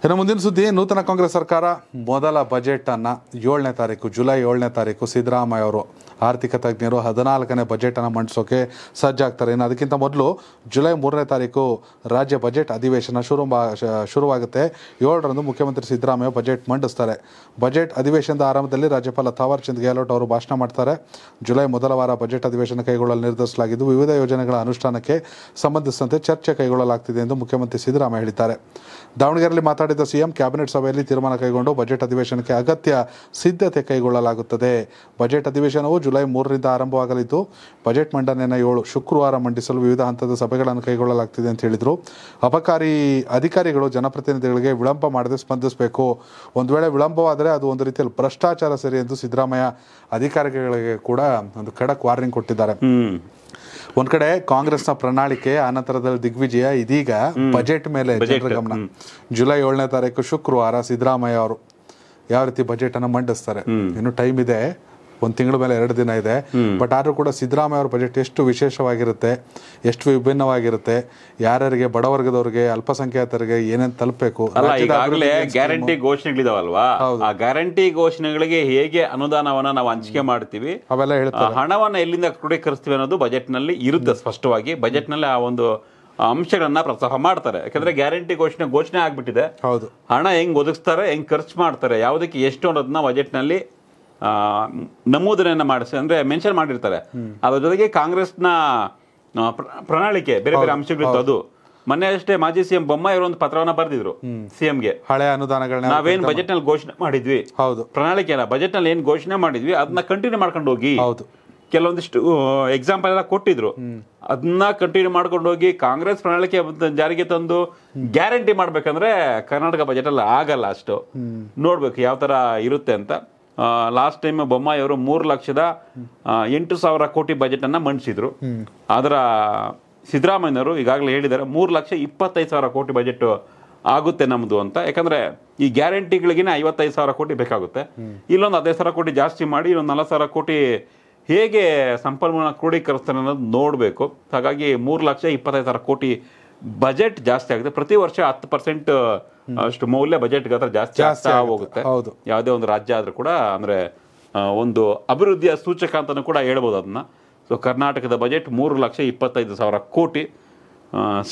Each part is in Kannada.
ಇನ್ನು ಮುಂದಿನ ಸುದ್ದಿ ನೂತನ ಕಾಂಗ್ರೆಸ್ ಸರ್ಕಾರ ಮೊದಲ ಬಜೆಟ್ ಅನ್ನ ಏಳನೇ ತಾರೀಕು ಜುಲೈ ಏಳನೇ ತಾರೀಕು ಸಿದ್ದರಾಮಯ್ಯ ಅವರು ಆರ್ಥಿಕ ತಜ್ಞರು ಹದಿನಾಲ್ಕನೇ ಅನ್ನು ಮಂಡಿಸೋಕೆ ಸಜ್ಜಾಗ್ತಾರೆ ಇನ್ನು ಅದಕ್ಕಿಂತ ಮೊದಲು ಜುಲೈ ಮೂರನೇ ತಾರೀಕು ರಾಜ್ಯ ಬಜೆಟ್ ಅಧಿವೇಶನ ಶುರು ಶುರುವಾಗುತ್ತೆ ಏಳರಂದು ಮುಖ್ಯಮಂತ್ರಿ ಸಿದ್ದರಾಮಯ್ಯ ಬಜೆಟ್ ಮಂಡಿಸ್ತಾರೆ ಬಜೆಟ್ ಅಧಿವೇಶನದ ಆರಂಭದಲ್ಲಿ ರಾಜ್ಯಪಾಲ ಚಂದ್ ಗೆಹ್ಲೋಟ್ ಅವರು ಭಾಷಣ ಮಾಡ್ತಾರೆ ಜುಲೈ ಮೊದಲ ವಾರ ಬಜೆಟ್ ಅಧಿವೇಶನ ಕೈಗೊಳ್ಳಲು ನಿರ್ಧರಿಸಲಾಗಿದ್ದು ವಿವಿಧ ಯೋಜನೆಗಳ ಅನುಷ್ಠಾನಕ್ಕೆ ಸಂಬಂಧಿಸಿದಂತೆ ಚರ್ಚೆ ಕೈಗೊಳ್ಳಲಾಗ್ತಿದೆ ಎಂದು ಮುಖ್ಯಮಂತ್ರಿ ಸಿದ್ದರಾಮಯ್ಯ ಹೇಳಿದ್ದಾರೆ ದಾವಣಗೆರೆಯಲ್ಲಿ ಮಾತ್ರ ಮಾತಾಡಿದ ಸಿಎಂ ಕ್ಯಾಬಿನೆಟ್ ಸಭೆಯಲ್ಲಿ ತೀರ್ಮಾನ ಕೈಗೊಂಡು ಬಜೆಟ್ ಅಧಿವೇಶನಕ್ಕೆ ಅಗತ್ಯ ಸಿದ್ಧತೆ ಕೈಗೊಳ್ಳಲಾಗುತ್ತದೆ ಬಜೆಟ್ ಅಧಿವೇಶನವು ಜುಲೈ ಮೂರರಿಂದ ಆರಂಭವಾಗಲಿದ್ದು ಬಜೆಟ್ ಮಂಡನೆಯನ್ನು ಏಳು ಶುಕ್ರವಾರ ಮಂಡಿಸಲು ವಿವಿಧ ಹಂತದ ಸಭೆಗಳನ್ನು ಕೈಗೊಳ್ಳಲಾಗ್ತಿದೆ ಅಂತ ಹೇಳಿದರು ಅಪಕಾರಿ ಅಧಿಕಾರಿಗಳು ಜನಪ್ರತಿನಿಧಿಗಳಿಗೆ ವಿಳಂಬ ಮಾಡದೆ ಸ್ಪಂದಿಸಬೇಕು ಒಂದು ವೇಳೆ ವಿಳಂಬವಾದರೆ ಅದು ಒಂದು ರೀತಿಯಲ್ಲಿ ಭ್ರಷ್ಟಾಚಾರ ಸರಿ ಎಂದು ಸಿದ್ದರಾಮಯ್ಯ ಅಧಿಕಾರಿಗಳಿಗೆ ಕೂಡ ಒಂದು ಖಡಕ್ ವಾರ್ನಿಂಗ್ ಕೊಟ್ಟಿದ್ದಾರೆ ಒಂದ್ ಕಡೆ ಕಾಂಗ್ರೆಸ್ ನ ಪ್ರಣಾಳಿಕೆ ಆನಂತರದಲ್ಲಿ ದಿಗ್ವಿಜಯ ಇದೀಗ ಬಜೆಟ್ ಮೇಲೆ ಗಮನ ಜುಲೈ ಏಳನೇ ತಾರೀಕು ಶುಕ್ರವಾರ ಸಿದ್ದರಾಮಯ್ಯ ಅವರು ಯಾವ ರೀತಿ ಬಜೆಟ್ ಅನ್ನು ಮಂಡಿಸ್ತಾರೆ ಇನ್ನು ಟೈಮ್ ಇದೆ ಒಂದು ತಿಂಗಳ ಮೇಲೆ ಎರಡು ದಿನ ಇದೆ ಬಟ್ ಆದರೂ ಕೂಡ ಸಿದ್ದರಾಮಯ್ಯ ಅವರ ಬಜೆಟ್ ಎಷ್ಟು ವಿಶೇಷವಾಗಿರುತ್ತೆ ಎಷ್ಟು ವಿಭಿನ್ನವಾಗಿರುತ್ತೆ ಯಾರ್ಯಾರಿಗೆ ಬಡವರ್ಗದವ್ರಿಗೆ ಅಲ್ಪಸಂಖ್ಯಾತರಿಗೆ ಏನೇನು ತಲುಪಬೇಕು ಗ್ಯಾರಂಟಿ ಘೋಷಣೆಗಳಿದಾವಲ್ವಾ ಗ್ಯಾರಂಟಿ ಘೋಷಣೆಗಳಿಗೆ ಹೇಗೆ ಅನುದಾನವನ್ನ ನಾವು ಹಂಚಿಕೆ ಮಾಡ್ತೀವಿ ಅವೆಲ್ಲ ಹೇಳ್ತಾರೆ ಹಣವನ್ನ ಎಲ್ಲಿಂದ ಕ್ರೋಢೀಕರಿಸ್ತೀವಿ ಅನ್ನೋದು ಬಜೆಟ್ ನಲ್ಲಿ ಇರುತ್ತೆ ಸ್ಪಷ್ಟವಾಗಿ ಬಜೆಟ್ ನಲ್ಲಿ ಆ ಒಂದು ಅಂಶಗಳನ್ನ ಪ್ರೋತ್ಸಾಹ ಮಾಡ್ತಾರೆ ಯಾಕಂದ್ರೆ ಗ್ಯಾರಂಟಿ ಘೋಷಣೆ ಘೋಷಣೆ ಆಗ್ಬಿಟ್ಟಿದೆ ಹೌದು ಹಣ ಹೆಂಗ್ ಒದಗಿಸ್ತಾರೆ ಹೆಂಗ್ ಖರ್ಚು ಮಾಡ್ತಾರೆ ಯಾವುದಕ್ಕೆ ಎಷ್ಟು ಅನ್ನೋದನ್ನ ಬಜೆಟ್ ನಲ್ಲಿ ನಮೂದನೆಯನ್ನು ಮಾಡಿಸಿ ಅಂದರೆ ಮೆನ್ಷನ್ ಮಾಡಿರ್ತಾರೆ ಅದರ ಜೊತೆಗೆ ಕಾಂಗ್ರೆಸ್ನ ಪ್ರಣಾಳಿಕೆ ಬೇರೆ ಬೇರೆ ಅಂಶಗಳಿತ್ತು ಅದು ಮೊನ್ನೆ ಅಷ್ಟೇ ಮಾಜಿ ಸಿಎಂ ಬೊಮ್ಮಾಯಿ ಒಂದು ಪತ್ರವನ್ನ ಬರೆದಿದ್ರು ಸಿಎಂಗೆ ಹಳೆ ಅನುದಾನಗಳನ್ನ ನಾವೇನ್ ಬಜೆಟ್ ನಲ್ಲಿ ಘೋಷಣೆ ಮಾಡಿದ್ವಿ ಹೌದು ಪ್ರಣಾಳಿಕೆ ಅಲ್ಲ ಬಜೆಟ್ ನಲ್ಲಿ ಏನ್ ಘೋಷಣೆ ಮಾಡಿದ್ವಿ ಅದನ್ನ ಕಂಟಿನ್ಯೂ ಮಾಡ್ಕೊಂಡು ಹೋಗಿ ಹೌದು ಕೆಲವೊಂದಿಷ್ಟು ಎಕ್ಸಾಂಪಲ್ ಎಲ್ಲ ಕೊಟ್ಟಿದ್ರು ಅದನ್ನ ಕಂಟಿನ್ಯೂ ಮಾಡ್ಕೊಂಡು ಹೋಗಿ ಕಾಂಗ್ರೆಸ್ ಪ್ರಣಾಳಿಕೆ ಜಾರಿಗೆ ತಂದು ಗ್ಯಾರಂಟಿ ಮಾಡ್ಬೇಕಂದ್ರೆ ಕರ್ನಾಟಕ ಬಜೆಟ್ ಅಲ್ಲಿ ಆಗಲ್ಲ ಅಷ್ಟು ನೋಡ್ಬೇಕು ಯಾವ ತರ ಇರುತ್ತೆ ಅಂತ ಲಾಸ್ಟ್ ಟೈಮ್ ಅವರು ಮೂರು ಲಕ್ಷದ ಎಂಟು ಸಾವಿರ ಕೋಟಿ ಬಜೆಟನ್ನು ಮಂಡಿಸಿದರು ಅದರ ಅವರು ಈಗಾಗಲೇ ಹೇಳಿದ್ದಾರೆ ಮೂರು ಲಕ್ಷ ಇಪ್ಪತ್ತೈದು ಸಾವಿರ ಕೋಟಿ ಬಜೆಟ್ ಆಗುತ್ತೆ ನಮ್ಮದು ಅಂತ ಯಾಕಂದರೆ ಈ ಗ್ಯಾರಂಟಿಗಳಿಗೆ ಐವತ್ತೈದು ಸಾವಿರ ಕೋಟಿ ಬೇಕಾಗುತ್ತೆ ಇಲ್ಲೊಂದು ಹದಿನೈದು ಸಾವಿರ ಕೋಟಿ ಜಾಸ್ತಿ ಮಾಡಿ ಇಲ್ಲೊಂದು ನಲ್ವತ್ತು ಸಾವಿರ ಕೋಟಿ ಹೇಗೆ ಸಂಪನ್ಮೂಲ ಕ್ರೋಢೀಕರಿಸ್ತಾರೆ ಅನ್ನೋದು ನೋಡಬೇಕು ಹಾಗಾಗಿ ಮೂರು ಲಕ್ಷ ಇಪ್ಪತ್ತೈದು ಸಾವಿರ ಕೋಟಿ ಬಜೆಟ್ ಜಾಸ್ತಿ ಆಗುತ್ತೆ ಪ್ರತಿ ವರ್ಷ ಹತ್ತು ಪರ್ಸೆಂಟ್ ಅಷ್ಟು ಮೌಲ್ಯ ಬಜೆಟ್ ಜಾಸ್ತಿ ಹೋಗುತ್ತೆ ಹೋಗುತ್ತೆ ಯಾವುದೇ ಒಂದು ರಾಜ್ಯ ಆದ್ರೂ ಕೂಡ ಅಂದ್ರೆ ಒಂದು ಅಭಿವೃದ್ಧಿಯ ಸೂಚಕ ಅಂತಲೂ ಕೂಡ ಹೇಳ್ಬೋದು ಅದನ್ನ ಸೊ ಕರ್ನಾಟಕದ ಬಜೆಟ್ ಮೂರು ಲಕ್ಷ ಇಪ್ಪತ್ತೈದು ಸಾವಿರ ಕೋಟಿ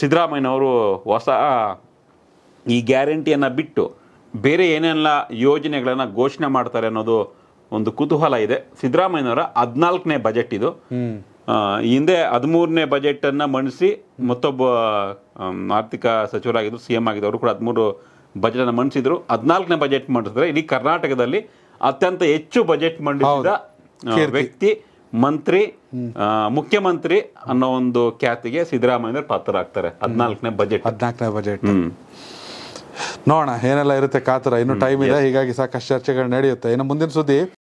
ಸಿದ್ದರಾಮಯ್ಯನವರು ಹೊಸ ಈ ಗ್ಯಾರಂಟಿಯನ್ನು ಬಿಟ್ಟು ಬೇರೆ ಏನೆಲ್ಲ ಯೋಜನೆಗಳನ್ನು ಘೋಷಣೆ ಮಾಡ್ತಾರೆ ಅನ್ನೋದು ಒಂದು ಕುತೂಹಲ ಇದೆ ಸಿದ್ದರಾಮಯ್ಯನವರ ಹದಿನಾಲ್ಕನೇ ಬಜೆಟ್ ಇದು ಹಿಂದೆ ಹದಿಮೂರನೇ ಬಜೆಟನ್ನು ಮಂಡಿಸಿ ಮತ್ತೊಬ್ಬ ಆರ್ಥಿಕ ಸಚಿವರಾಗಿದ್ದರು ಸಿ ಎಂ ಆಗಿದ್ದವರು ಕೂಡ ಹದಿಮೂರು ಬಜೆಟನ್ನು ಮಂಡಿಸಿದ್ರು ಹದಿನಾಲ್ಕನೇ ಬಜೆಟ್ ಮಂಡಿಸಿದ್ರೆ ಇಡೀ ಕರ್ನಾಟಕದಲ್ಲಿ ಅತ್ಯಂತ ಹೆಚ್ಚು ಬಜೆಟ್ ಮಂಡಿಸಿದ ವ್ಯಕ್ತಿ ಮಂತ್ರಿ ಮುಖ್ಯಮಂತ್ರಿ ಅನ್ನೋ ಒಂದು ಖ್ಯಾತಿಗೆ ಸಿದ್ದರಾಮಯ್ಯ ಆಗ್ತಾರೆ ಹದಿನಾಲ್ಕನೇ ಬಜೆಟ್ ಹದಿನಾಲ್ಕನೇ ಬಜೆಟ್ ನೋಡೋಣ ಏನೆಲ್ಲ ಇರುತ್ತೆ ಕಾತರ ಇನ್ನು ಟೈಮ್ ಇದೆ ಹೀಗಾಗಿ ಸಾಕಷ್ಟು ಚರ್ಚೆಗಳು ನಡೆಯುತ್ತೆ ಇನ್ನು ಮುಂದಿನ ಸುದ್ದಿ